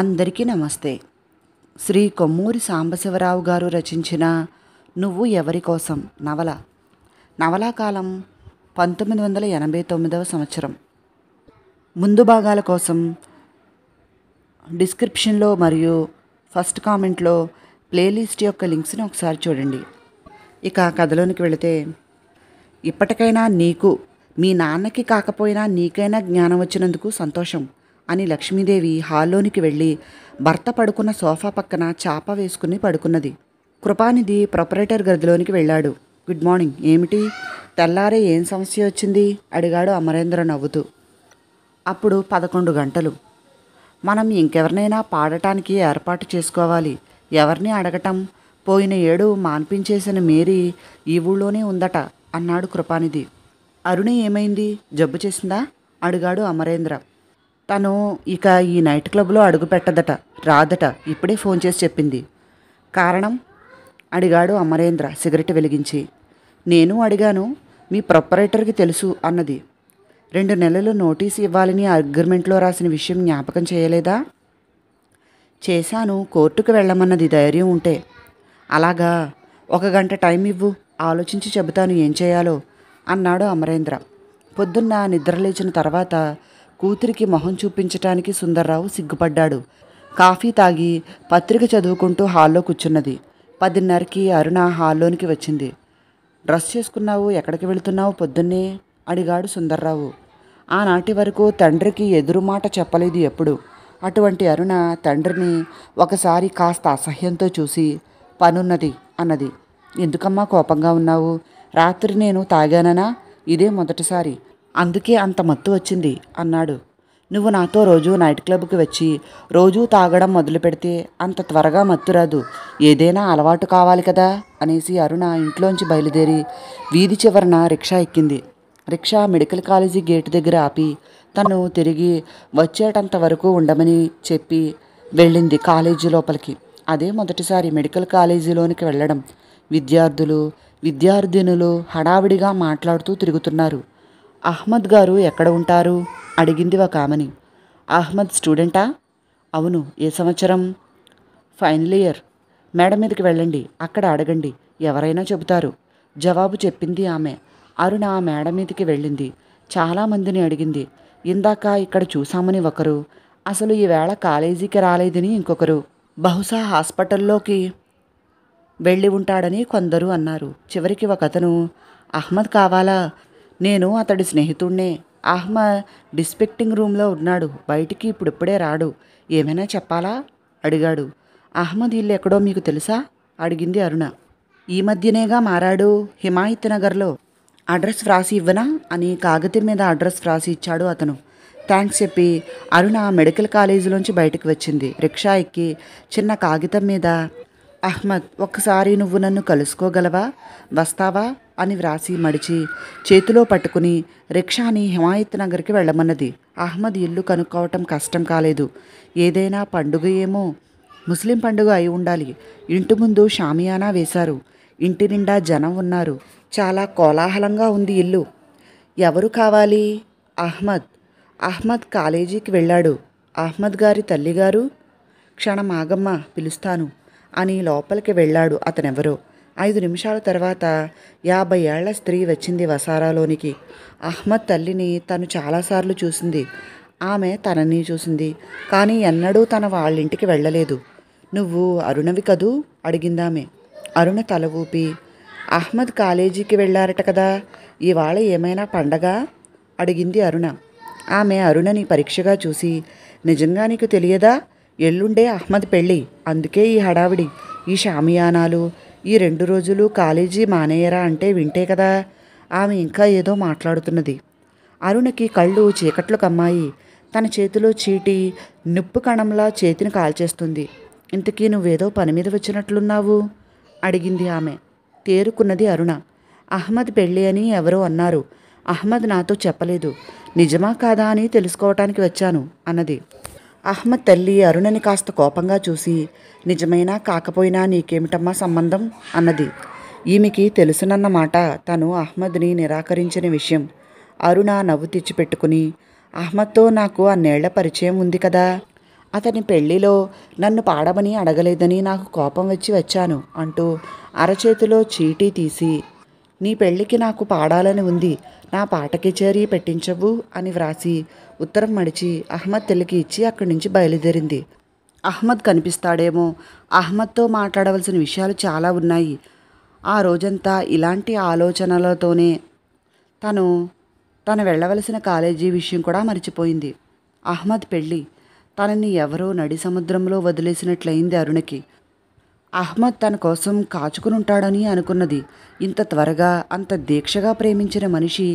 అందరికీ నమస్తే శ్రీ కొమ్మూరి సాంబశివరావు గారు రచించిన నువ్వు ఎవరి కోసం నవల నవలాకాలం పంతొమ్మిది వందల ఎనభై తొమ్మిదవ సంవత్సరం ముందు భాగాల కోసం డిస్క్రిప్షన్లో మరియు ఫస్ట్ కామెంట్లో ప్లేలిస్ట్ యొక్క లింక్స్ని ఒకసారి చూడండి ఇక కథలోనికి వెళితే ఇప్పటికైనా నీకు మీ నాన్నకి కాకపోయినా నీకైనా జ్ఞానం వచ్చినందుకు సంతోషం అని లక్ష్మీదేవి హాల్లోనికి వెళ్ళి భర్త పడుకున్న సోఫా పక్కన చాప వేసుకుని పడుకున్నది కృపానిధి ప్రొపరేటర్ గదిలోనికి వెళ్ళాడు గుడ్ మార్నింగ్ ఏమిటి తెల్లారే ఏం సమస్య వచ్చింది అడిగాడు అమరేంద్ర నవ్వుతూ అప్పుడు పదకొండు గంటలు మనం ఇంకెవరినైనా పాడటానికి ఏర్పాటు చేసుకోవాలి ఎవరిని అడగటం పోయిన ఏడు మాన్పించేసిన మేరీ ఈ ఊళ్ళోనే ఉందట అన్నాడు కృపానిధి అరుణి ఏమైంది జబ్బు చేసిందా అడిగాడు అమరేంద్ర తను ఇక ఈ నైట్ క్లబ్లో అడుగు పెట్టదట రాదట ఇప్పుడే ఫోన్ చేసి చెప్పింది కారణం అడిగాడు అమరేంద్ర సిగరెట్ వెలిగించి నేను అడిగాను మీ ప్రొపరేటర్కి తెలుసు అన్నది రెండు నెలలు నోటీస్ ఇవ్వాలని అగ్రిమెంట్లో రాసిన విషయం జ్ఞాపకం చేయలేదా చేశాను కోర్టుకు వెళ్ళమన్నది ధైర్యం ఉంటే అలాగా ఒక గంట టైం ఇవ్వు ఆలోచించి చెబుతాను ఏం చేయాలో అన్నాడు అమరేంద్ర పొద్దున్న నిద్రలేచిన తర్వాత కూతురికి మొహం చూపించటానికి సుందర్రావు సిగ్గుపడ్డాడు కాఫీ తాగి పత్రిక చదువుకుంటూ హాల్లో కూర్చున్నది పదిన్నరకి అరుణ హాల్లోనికి వచ్చింది డ్రెస్ చేసుకున్నావు ఎక్కడికి వెళుతున్నావు పొద్దున్నే అడిగాడు సుందర్రావు ఆనాటి వరకు తండ్రికి ఎదురు మాట చెప్పలేదు ఎప్పుడు అటువంటి అరుణ తండ్రిని ఒకసారి కాస్త అసహ్యంతో చూసి పనున్నది అన్నది ఎందుకమ్మా కోపంగా ఉన్నావు రాత్రి నేను తాగాననా ఇదే మొదటిసారి అందుకే అంత మత్తు వచ్చింది అన్నాడు నువ్వు నాతో రోజు నైట్ క్లబ్కి వచ్చి రోజూ తాగడం మొదలు పెడితే అంత త్వరగా మత్తు రాదు ఏదైనా అలవాటు కావాలి కదా అనేసి అరుణ ఇంట్లోంచి బయలుదేరి వీధి చివరన రిక్షా ఎక్కింది రిక్షా మెడికల్ కాలేజీ గేటు దగ్గర ఆపి తను తిరిగి వచ్చేటంత వరకు ఉండమని చెప్పి వెళ్ళింది కాలేజీ లోపలికి అదే మొదటిసారి మెడికల్ కాలేజీలోనికి వెళ్ళడం విద్యార్థులు విద్యార్థినులు హడావిడిగా మాట్లాడుతూ తిరుగుతున్నారు అహ్మద్ గారు ఎక్కడ ఉంటారు అడిగింది ఒక ఆమెని అహ్మద్ స్టూడెంటా అవును ఏ సంవత్సరం ఫైనల్ ఇయర్ మేడం మీదకి వెళ్ళండి అక్కడ అడగండి ఎవరైనా చెబుతారు జవాబు చెప్పింది ఆమె అరుణ ఆ మేడం మీదకి వెళ్ళింది చాలామందిని అడిగింది ఇందాక ఇక్కడ చూశామని ఒకరు అసలు ఈవేళ కాలేజీకి రాలేదని ఇంకొకరు బహుశా హాస్పిటల్లోకి వెళ్ళి ఉంటాడని కొందరు అన్నారు చివరికి ఒక అతను అహ్మద్ కావాలా నేను అతడి స్నేహితుణ్ణే అహ్మద్ డిస్పెక్టింగ్ రూమ్లో ఉన్నాడు బయటికి ఇప్పుడిప్పుడే రాడు ఏమైనా చెప్పాలా అడిగాడు అహ్మద్ ఇల్లు ఎక్కడో మీకు తెలుసా అడిగింది అరుణ ఈ మధ్యనేగా మారాడు హిమాయత్ నగర్లో అడ్రస్ వ్రాసి ఇవ్వనా అని కాగితం మీద అడ్రస్ వ్రాసి ఇచ్చాడు అతను థ్యాంక్స్ చెప్పి అరుణ మెడికల్ కాలేజీలోంచి బయటకు వచ్చింది రిక్షా ఎక్కి చిన్న కాగితం మీద అహ్మద్ ఒక్కసారి నువ్వు నన్ను కలుసుకోగలవా వస్తావా అని వ్రాసి మడిచి చేతిలో పట్టుకుని రిక్షాని హిమాయత్ నగర్కి వెళ్ళమన్నది అహ్మద్ ఇల్లు కనుక్కోవటం కష్టం కాలేదు ఏదైనా పండుగ ఏమో ముస్లిం పండుగ అయి ఉండాలి ఇంటి ముందు షామియానా వేశారు ఇంటి నిండా జనం ఉన్నారు చాలా కోలాహలంగా ఉంది ఇల్లు ఎవరు కావాలి అహ్మద్ అహ్మద్ కాలేజీకి వెళ్ళాడు అహ్మద్ గారి తల్లిగారు క్షణం పిలుస్తాను అని లోపలికి వెళ్ళాడు అతనెవరో ఐదు నిమిషాల తర్వాత యాభై ఏళ్ల స్త్రీ వచ్చింది వసారాలోనికి అహ్మద్ తల్లిని తను చాలాసార్లు చూసింది ఆమె తనని చూసింది కానీ ఎన్నడూ తన వాళ్ళింటికి వెళ్ళలేదు నువ్వు అరుణవి కదూ అడిగిందామె అరుణ తల ఊపి అహ్మద్ కాలేజీకి వెళ్ళారట కదా ఇవాళ ఏమైనా పండగ అడిగింది అరుణ ఆమె అరుణని పరీక్షగా చూసి నిజంగా నీకు తెలియదా ఎల్లుండే అహ్మద్ పెళ్ళి అందుకే ఈ హడావిడి ఈ షామియానాలు ఈ రెండు రోజులు కాలేజీ మానేయరా అంటే వింటే కదా ఆమె ఇంకా ఏదో మాట్లాడుతున్నది అరుణకి కళ్ళు చీకట్లు కమ్మాయి తన చేతిలో చీటి నిప్పు కణంలా చేతిని కాల్చేస్తుంది ఇంతకీ నువ్వేదో పని మీద వచ్చినట్లున్నావు అడిగింది ఆమె తేరుకున్నది అరుణ అహ్మద్ పెళ్ళి అని ఎవరో అన్నారు అహ్మద్ నాతో చెప్పలేదు నిజమా కాదా అని తెలుసుకోవటానికి వచ్చాను అన్నది అహ్మద్ తల్లి అరుణని కాస్త కోపంగా చూసి నిజమైనా కాకపోయినా నీకేమిటమ్మా సంబంధం అన్నది ఈమెకి తెలుసునన్నమాట తను అహ్మద్ని నిరాకరించిన విషయం అరుణ నవ్వు తెచ్చిపెట్టుకుని అహ్మద్తో నాకు అన్నేళ్ల పరిచయం ఉంది కదా అతని పెళ్లిలో నన్ను పాడమని అడగలేదని నాకు కోపం వచ్చి వచ్చాను అంటూ అరచేతిలో చీటీ తీసి నీ పెళ్ళికి నాకు పాడాలని ఉంది నా పాట కచేరీ పెట్టించవు అని వ్రాసి ఉత్తరం మడిచి అహ్మద్ తెలికి ఇచ్చి అక్కడి నుంచి బయలుదేరింది అహ్మద్ కనిపిస్తాడేమో అహ్మద్తో మాట్లాడవలసిన విషయాలు చాలా ఉన్నాయి ఆ రోజంతా ఇలాంటి ఆలోచనలతోనే తను తను వెళ్ళవలసిన కాలేజీ విషయం కూడా మర్చిపోయింది అహ్మద్ పెళ్ళి తనని ఎవరో నడి సముద్రంలో వదిలేసినట్లయింది అరుణకి అహ్మద్ తన కోసం కాచుకునుంటాడని అనుకున్నది ఇంత త్వరగా అంత దీక్షగా ప్రేమించిన మనిషి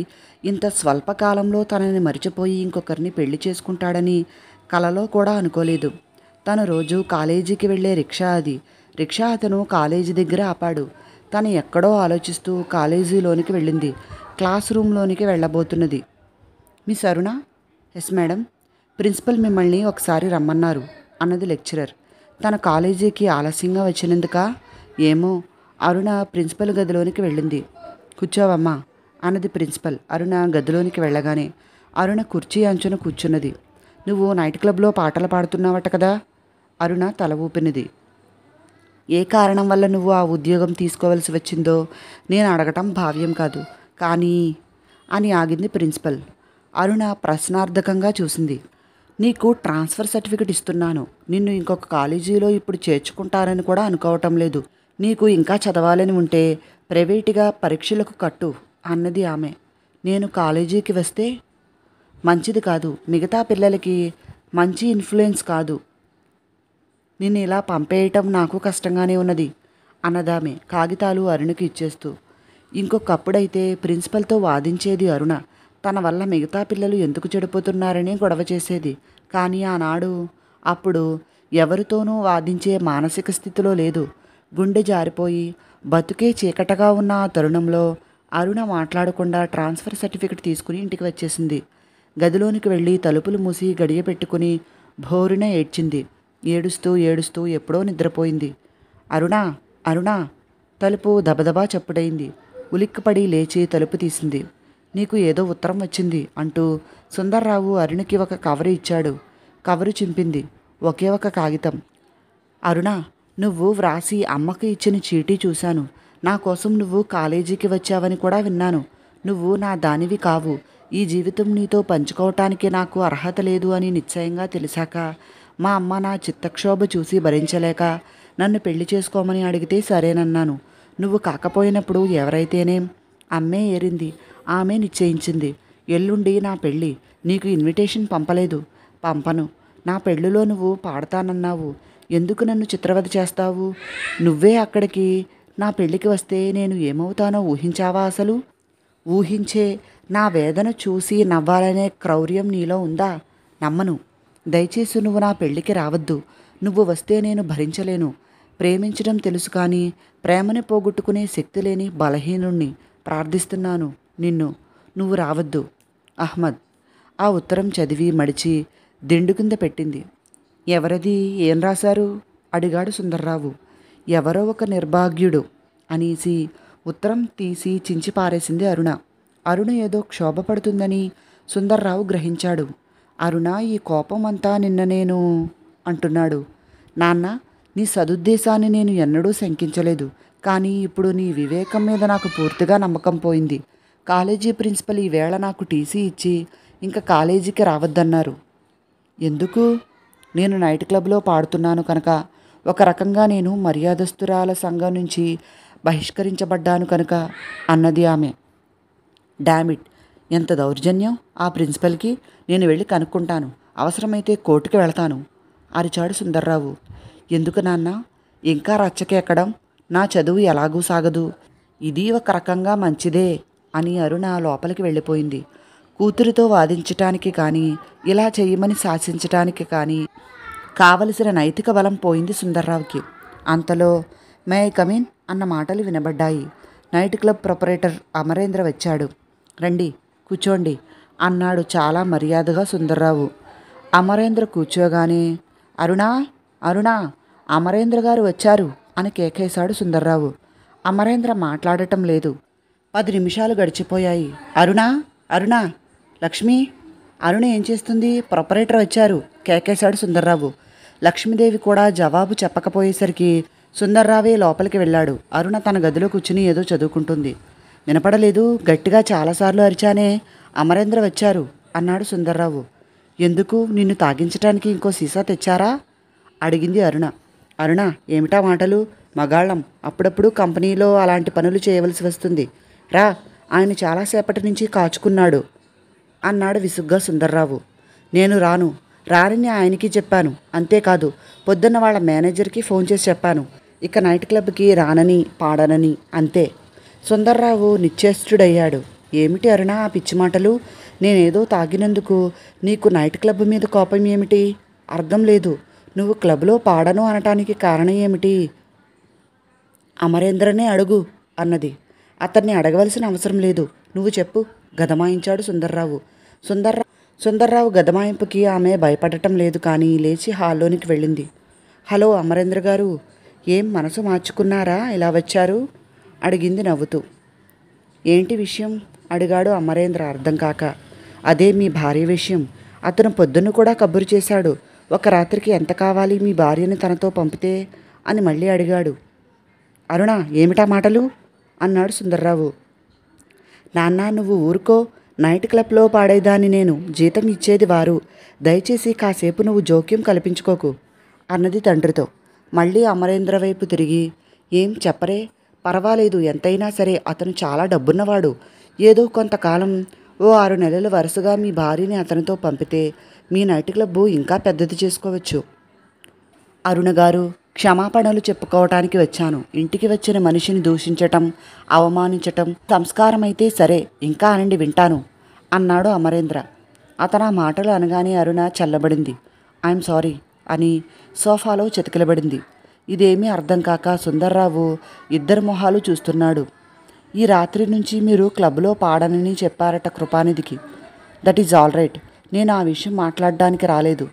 ఇంత స్వల్పకాలంలో తనని మరిచిపోయి ఇంకొకరిని పెళ్లి చేసుకుంటాడని కలలో కూడా అనుకోలేదు తను రోజు కాలేజీకి వెళ్ళే రిక్షా అది రిక్షా అతను కాలేజీ దగ్గర ఆపాడు తను ఎక్కడో ఆలోచిస్తూ కాలేజీలోనికి వెళ్ళింది క్లాస్ రూమ్లోనికి వెళ్ళబోతున్నది miss Aruna yes madam principal మిమ్మల్ని ఒకసారి రమ్మన్నారు అన్నది లెక్చరర్ తన కాలేజీకి ఆలస్యంగా వచ్చినందుక ఏమో అరుణ ప్రిన్సిపల్ గదిలోనికి వెళ్ళింది కూర్చోవమ్మా అన్నది ప్రిన్సిపల్ అరుణ గదిలోనికి వెళ్ళగానే అరుణ కుర్చీ అంచున కూర్చున్నది నువ్వు నైట్ క్లబ్లో పాటలు పాడుతున్నావట కదా అరుణ తల ఊపినది ఏ కారణం వల్ల నువ్వు ఆ ఉద్యోగం తీసుకోవాల్సి వచ్చిందో నేను అడగటం భావ్యం కాదు కానీ అని ఆగింది ప్రిన్సిపల్ అరుణ ప్రశ్నార్థకంగా చూసింది నీకు ట్రాన్స్ఫర్ సర్టిఫికెట్ ఇస్తున్నాను నిన్ను ఇంకొక కాలేజీలో ఇప్పుడు చేర్చుకుంటారని కూడా అనుకోవటం లేదు నీకు ఇంకా చదవాలని ఉంటే ప్రైవేటుగా పరీక్షలకు కట్టు అన్నది ఆమె నేను కాలేజీకి వస్తే మంచిది కాదు మిగతా పిల్లలకి మంచి ఇన్ఫ్లుయెన్స్ కాదు నిన్ను ఇలా పంపేయటం నాకు కష్టంగానే ఉన్నది అన్నదామె కాగితాలు అరుణకి ఇచ్చేస్తూ ఇంకొకప్పుడైతే ప్రిన్సిపల్తో వాదించేది అరుణ తన వల్ల మిగతా పిల్లలు ఎందుకు చెడిపోతున్నారని గొడవ చేసేది కానీ ఆనాడు అప్పుడు ఎవరితోనూ వాదించే మానసిక స్థితిలో లేదు గుండె జారిపోయి బతుకే చీకటగా ఉన్న ఆ తరుణంలో అరుణ మాట్లాడకుండా ట్రాన్స్ఫర్ సర్టిఫికెట్ తీసుకుని ఇంటికి వచ్చేసింది గదిలోనికి వెళ్ళి తలుపులు మూసి గడియ పెట్టుకుని భోరున ఏడ్చింది ఏడుస్తూ ఏడుస్తూ ఎప్పుడో నిద్రపోయింది అరుణ అరుణ తలుపు దబదబా చప్పుడైంది ఉలిక్కిపడి లేచి తలుపు తీసింది నీకు ఏదో ఉత్తరం వచ్చింది అంటూ సుందర్రావు అరుణ్కి ఒక కవరు ఇచ్చాడు కవరు చింపింది ఒకే ఒక కాగితం అరుణ నువ్వు వ్రాసి అమ్మకు ఇచ్చిన చీటీ చూశాను నా కోసం నువ్వు కాలేజీకి వచ్చావని కూడా విన్నాను నువ్వు నా దానివి కావు ఈ జీవితం నీతో పంచుకోవటానికి నాకు అర్హత లేదు అని నిశ్చయంగా తెలిసాక మా అమ్మ నా చిత్తక్షోభ చూసి భరించలేక నన్ను పెళ్లి చేసుకోమని అడిగితే సరేనన్నాను నువ్వు కాకపోయినప్పుడు ఎవరైతేనేం అమ్మే ఏరింది ఆమె నిశ్చయించింది ఎల్లుండి నా పెళ్ళి నీకు ఇన్విటేషన్ పంపలేదు పంపను నా పెళ్ళిలో నువ్వు పాడతానన్నావు ఎందుకు నన్ను చిత్రవధ చేస్తావు నువ్వే అక్కడికి నా పెళ్ళికి వస్తే నేను ఏమవుతానో ఊహించావా అసలు ఊహించే నా వేదన చూసి నవ్వాలనే క్రౌర్యం నీలో ఉందా నమ్మను దయచేసి నువ్వు నా పెళ్ళికి రావద్దు నువ్వు వస్తే నేను భరించలేను ప్రేమించడం తెలుసు కానీ ప్రేమని పోగొట్టుకునే శక్తి లేని బలహీనుణ్ణి ప్రార్థిస్తున్నాను నిన్ను నువ్వు రావద్దు అహ్మద్ ఆ ఉత్తరం చదివి మడిచి దిండు కింద పెట్టింది ఎవరది ఏం రాశారు అడిగాడు సుందర్రావు ఎవరో ఒక నిర్భాగ్యుడు అనేసి ఉత్తరం తీసి చించి పారేసింది అరుణ అరుణ ఏదో క్షోభపడుతుందని సుందర్రావు గ్రహించాడు అరుణ ఈ కోపం అంతా నిన్న నేను అంటున్నాడు నాన్న నీ సదుద్దేశాన్ని నేను ఎన్నడూ శంకించలేదు కానీ ఇప్పుడు నీ వివేకం మీద నాకు పూర్తిగా నమ్మకం పోయింది కాలేజీ ప్రిన్సిపల్ ఈవేళ నాకు టీసీ ఇచ్చి ఇంకా కాలేజీకి రావద్దన్నారు ఎందుకు నేను నైట్ క్లబ్లో పాడుతున్నాను కనుక ఒక రకంగా నేను మర్యాదస్తురాల సంఘం నుంచి బహిష్కరించబడ్డాను కనుక అన్నది ఆమె డామిట్ ఎంత దౌర్జన్యం ఆ ప్రిన్సిపల్కి నేను వెళ్ళి కనుక్కుంటాను అవసరమైతే కోర్టుకి వెళతాను అరిచాడు సుందర్రావు ఎందుకు నాన్న ఇంకా రచ్చకెక్కడం నా చదువు ఎలాగూ సాగదు ఇది ఒక రకంగా మంచిదే అని అరుణ లోపలికి వెళ్ళిపోయింది కూతురితో వాదించటానికి కానీ ఇలా చేయమని శాసించటానికి కానీ కావలసిన నైతిక బలం పోయింది సుందర్రావుకి అంతలో మే కమీన్ అన్న మాటలు వినబడ్డాయి నైట్ క్లబ్ ప్రొపరేటర్ అమరేంద్ర వచ్చాడు రండి కూర్చోండి అన్నాడు చాలా మర్యాదగా సుందర్రావు అమరేంద్ర కూర్చోగానే అరుణా అరుణా అమరేంద్ర గారు వచ్చారు అని కేకేశాడు సుందర్రావు అమరేంద్ర మాట్లాడటం లేదు పది నిమిషాలు గడిచిపోయాయి అరుణ అరుణ లక్ష్మి అరుణ ఏం చేస్తుంది ప్రొపరేటర్ వచ్చారు కేకేశాడు సుందర్రావు లక్ష్మీదేవి కూడా జవాబు చెప్పకపోయేసరికి సుందర్రావే లోపలికి వెళ్ళాడు అరుణ తన గదిలో కూర్చుని ఏదో చదువుకుంటుంది వినపడలేదు గట్టిగా చాలాసార్లు అరిచానే అమరేంద్ర వచ్చారు అన్నాడు సుందర్రావు ఎందుకు నిన్ను తాగించటానికి ఇంకో సీసా తెచ్చారా అడిగింది అరుణ అరుణ ఏమిటా మాటలు మగాళ్ళం అప్పుడప్పుడు కంపెనీలో అలాంటి పనులు చేయవలసి వస్తుంది రా ఆయన చాలాసేపటి నుంచి కాచుకున్నాడు అన్నాడు విసుగ్గా సుందర్రావు నేను రాను రానని ఆయనకి చెప్పాను అంతేకాదు పొద్దున్న వాళ్ళ మేనేజర్కి ఫోన్ చేసి చెప్పాను ఇక నైట్ క్లబ్కి రానని పాడనని అంతే సుందర్రావు నిశ్చేష్టుడయ్యాడు ఏమిటి అరుణ ఆ పిచ్చి మాటలు నేనేదో తాగినందుకు నీకు నైట్ క్లబ్ మీద కోపం ఏమిటి అర్థం లేదు నువ్వు క్లబ్లో పాడను అనటానికి కారణం ఏమిటి అమరేంద్రనే అడుగు అన్నది అతన్ని అడగవలసిన అవసరం లేదు నువ్వు చెప్పు గదమాయించాడు సుందర్రావు సుందర్రా సుందర్రావు గదమాయింపుకి ఆమె భయపడటం లేదు కానీ లేచి హాల్లోనికి వెళ్ళింది హలో అమరేంద్ర గారు ఏం మనసు మార్చుకున్నారా ఇలా వచ్చారు అడిగింది నవ్వుతూ ఏంటి విషయం అడిగాడు అమరేంద్ర అర్థం కాక అదే మీ భార్య విషయం అతను పొద్దున్న కూడా కబురు చేశాడు ఒక రాత్రికి ఎంత కావాలి మీ భార్యని తనతో పంపితే అని మళ్ళీ అడిగాడు అరుణ ఏమిటా మాటలు అన్నాడు సుందర్రావు నాన్న నువ్వు ఊరుకో నైట్ క్లబ్లో పాడేదాన్ని నేను జీతం ఇచ్చేది వారు దయచేసి కాసేపు నువ్వు జోక్యం కల్పించుకోకు అన్నది తండ్రితో మళ్ళీ అమరేంద్ర వైపు తిరిగి ఏం చెప్పరే పర్వాలేదు ఎంతైనా సరే అతను చాలా డబ్బున్నవాడు ఏదో కొంతకాలం ఓ ఆరు నెలలు వరుసగా మీ భార్యని అతనితో పంపితే మీ నైట్ క్లబ్ ఇంకా పెద్దది చేసుకోవచ్చు అరుణ గారు క్షమాపణలు చెప్పుకోవటానికి వచ్చాను ఇంటికి వచ్చిన మనిషిని దూషించటం అవమానించటం సంస్కారమైతే సరే ఇంకా అనండి వింటాను అన్నాడు అమరేంద్ర అతను ఆ మాటలు అనగానే అరుణ చల్లబడింది ఐఎమ్ సారీ అని సోఫాలో చెతికిలబడింది ఇదేమీ అర్థం కాక సుందర్రావు ఇద్దరు మొహాలు చూస్తున్నాడు ఈ రాత్రి నుంచి మీరు క్లబ్లో పాడనని చెప్పారట కృపానిధికి దట్ ఈజ్ ఆల్ రైట్ నేను ఆ విషయం మాట్లాడడానికి రాలేదు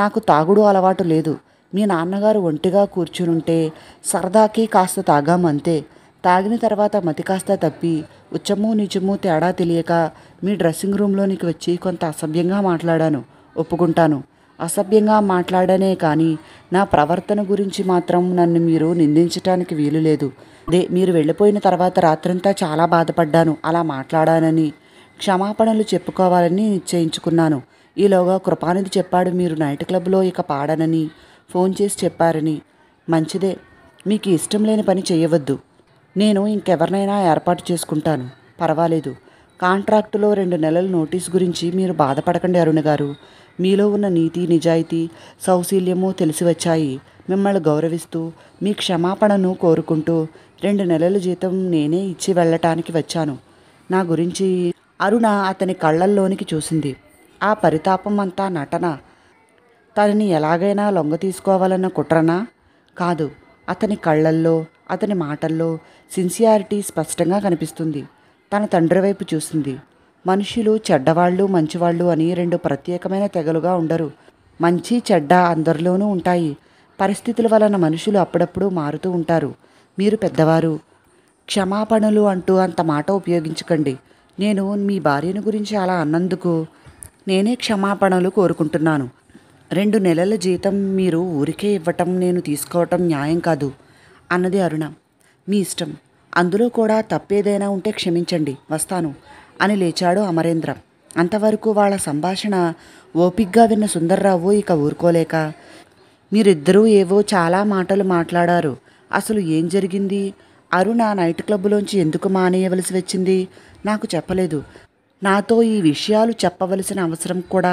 నాకు తాగుడు అలవాటు లేదు మీ నాన్నగారు ఒంటిగా కూర్చునుంటే సరదాకి కాస్త తాగామంతే తాగిన తర్వాత మతి కాస్త తప్పి ఉచ్చము నిజము తేడా తెలియక మీ డ్రెస్సింగ్ రూమ్లోనికి వచ్చి కొంత అసభ్యంగా మాట్లాడాను ఒప్పుకుంటాను అసభ్యంగా మాట్లాడనే కానీ నా ప్రవర్తన గురించి మాత్రం నన్ను మీరు నిందించటానికి వీలు లేదు అదే మీరు వెళ్ళిపోయిన తర్వాత రాత్రంతా చాలా బాధపడ్డాను అలా మాట్లాడానని క్షమాపణలు చెప్పుకోవాలని నిశ్చయించుకున్నాను ఈలోగా కృపానిధి చెప్పాడు మీరు నైట్ క్లబ్లో ఇక పాడనని ఫోన్ చేసి చెప్పారని మంచిదే మీకు ఇష్టం లేని పని చేయవద్దు నేను ఇంకెవరినైనా ఏర్పాటు చేసుకుంటాను పర్వాలేదు కాంట్రాక్టులో రెండు నెలల నోటీస్ గురించి మీరు బాధపడకండి అరుణ్ గారు మీలో ఉన్న నీతి నిజాయితీ సౌశీల్యము తెలిసి వచ్చాయి మిమ్మల్ని గౌరవిస్తూ మీ క్షమాపణను కోరుకుంటూ రెండు నెలల జీతం నేనే ఇచ్చి వెళ్ళటానికి వచ్చాను నా గురించి అరుణ అతని కళ్ళల్లోనికి చూసింది ఆ పరితాపం అంతా నటన తనని ఎలాగైనా లొంగ తీసుకోవాలన్న కుట్రనా కాదు అతని కళ్ళల్లో అతని మాటల్లో సిన్సియారిటీ స్పష్టంగా కనిపిస్తుంది తన తండ్రి వైపు చూసింది మనుషులు చెడ్డవాళ్ళు మంచివాళ్ళు అని రెండు ప్రత్యేకమైన తెగలుగా ఉండరు మంచి చెడ్డ అందరిలోనూ ఉంటాయి పరిస్థితుల వలన మనుషులు అప్పుడప్పుడు మారుతూ ఉంటారు మీరు పెద్దవారు క్షమాపణలు అంటూ అంత మాట ఉపయోగించకండి నేను మీ భార్యను గురించి అలా అన్నందుకు నేనే క్షమాపణలు కోరుకుంటున్నాను రెండు నెలల జీతం మీరు ఊరికే ఇవ్వటం నేను తీసుకోవటం న్యాయం కాదు అన్నది అరుణ మీ ఇష్టం అందులో కూడా తప్పేదైనా ఉంటే క్షమించండి వస్తాను అని లేచాడు అమరేంద్ర అంతవరకు వాళ్ళ సంభాషణ ఓపిగ్గా విన్న సుందర్రావు ఇక ఊరుకోలేక మీరిద్దరూ ఏవో చాలా మాటలు మాట్లాడారు అసలు ఏం జరిగింది అరుణ నైట్ క్లబ్లోంచి ఎందుకు మానేయవలసి వచ్చింది నాకు చెప్పలేదు నాతో ఈ విషయాలు చెప్పవలసిన అవసరం కూడా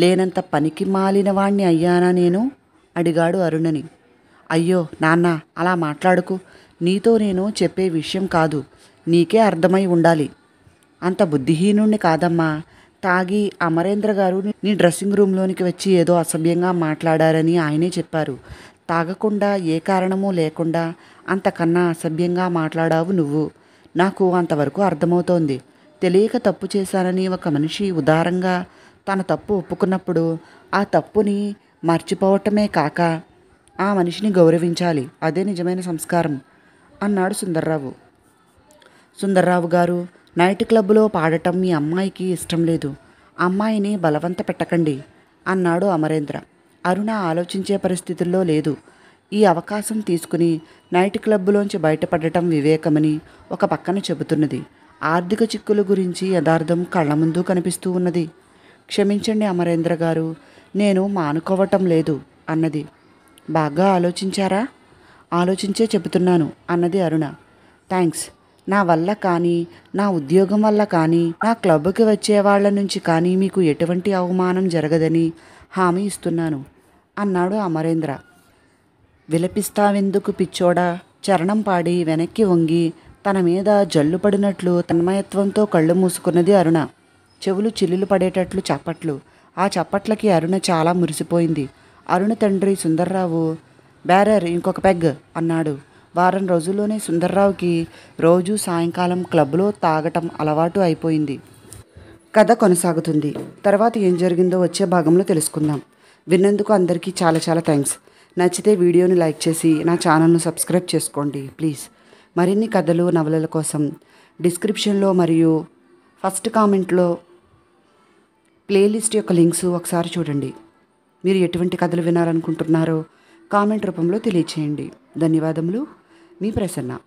లేనంత పనికి మాలినవాణ్ణి అయ్యానా నేను అడిగాడు అరుణని అయ్యో నాన్న అలా మాట్లాడుకు నీతో నేను చెప్పే విషయం కాదు నీకే అర్థమై ఉండాలి అంత బుద్ధిహీనుణ్ణి కాదమ్మా తాగి అమరేంద్ర గారు నీ డ్రెస్సింగ్ రూమ్లోనికి వచ్చి ఏదో అసభ్యంగా మాట్లాడారని ఆయనే చెప్పారు తాగకుండా ఏ కారణమూ లేకుండా అంతకన్నా అసభ్యంగా మాట్లాడావు నువ్వు నాకు అంతవరకు అర్థమవుతోంది తెలియక తప్పు చేశానని ఒక మనిషి ఉదారంగా తన తప్పు ఒప్పుకున్నప్పుడు ఆ తప్పుని మర్చిపోవటమే కాక ఆ మనిషిని గౌరవించాలి అదే నిజమైన సంస్కారం అన్నాడు సుందర్రావు సుందర్రావు గారు నైట్ క్లబ్లో పాడటం మీ అమ్మాయికి ఇష్టం లేదు అమ్మాయిని బలవంత పెట్టకండి అన్నాడు అమరేంద్ర అరుణ ఆలోచించే పరిస్థితుల్లో లేదు ఈ అవకాశం తీసుకుని నైట్ క్లబ్లోంచి బయటపడటం వివేకమని ఒక పక్కన చెబుతున్నది ఆర్థిక చిక్కుల గురించి యథార్థం కళ్ళ ముందు కనిపిస్తూ ఉన్నది క్షమించండి అమరేంద్ర గారు నేను మానుకోవటం లేదు అన్నది బాగా ఆలోచించారా ఆలోచించే చెబుతున్నాను అన్నది అరుణ థ్యాంక్స్ నా వల్ల కానీ నా ఉద్యోగం వల్ల కానీ నా క్లబ్కి వచ్చే వాళ్ళ నుంచి కానీ మీకు ఎటువంటి అవమానం జరగదని హామీ ఇస్తున్నాను అన్నాడు అమరేంద్ర విలపిస్తావెందుకు పిచ్చోడా చరణం పాడి వెనక్కి వంగి తన మీద జల్లు పడినట్లు తన్మయత్వంతో కళ్ళు మూసుకున్నది అరుణ చెవులు చిల్లులు పడేటట్లు చప్పట్లు ఆ చప్పట్లకి అరుణ చాలా మురిసిపోయింది అరుణ తండ్రి సుందర్రావు బ్యారర్ ఇంకొక పెగ్ అన్నాడు వారం రోజుల్లోనే సుందర్రావుకి రోజు సాయంకాలం క్లబ్లో తాగటం అలవాటు అయిపోయింది కథ కొనసాగుతుంది తర్వాత ఏం జరిగిందో వచ్చే భాగంలో తెలుసుకుందాం విన్నందుకు అందరికీ చాలా చాలా థ్యాంక్స్ నచ్చితే వీడియోని లైక్ చేసి నా ఛానల్ను సబ్స్క్రైబ్ చేసుకోండి ప్లీజ్ మరిన్ని కథలు నవలల కోసం డిస్క్రిప్షన్లో మరియు ఫస్ట్ కామెంట్లో ప్లేలిస్ట్ యొక్క లింక్స్ ఒకసారి చూడండి మీరు ఎటువంటి కథలు వినాలనుకుంటున్నారో కామెంట్ రూపంలో తెలియచేయండి ధన్యవాదములు మీ ప్రసన్న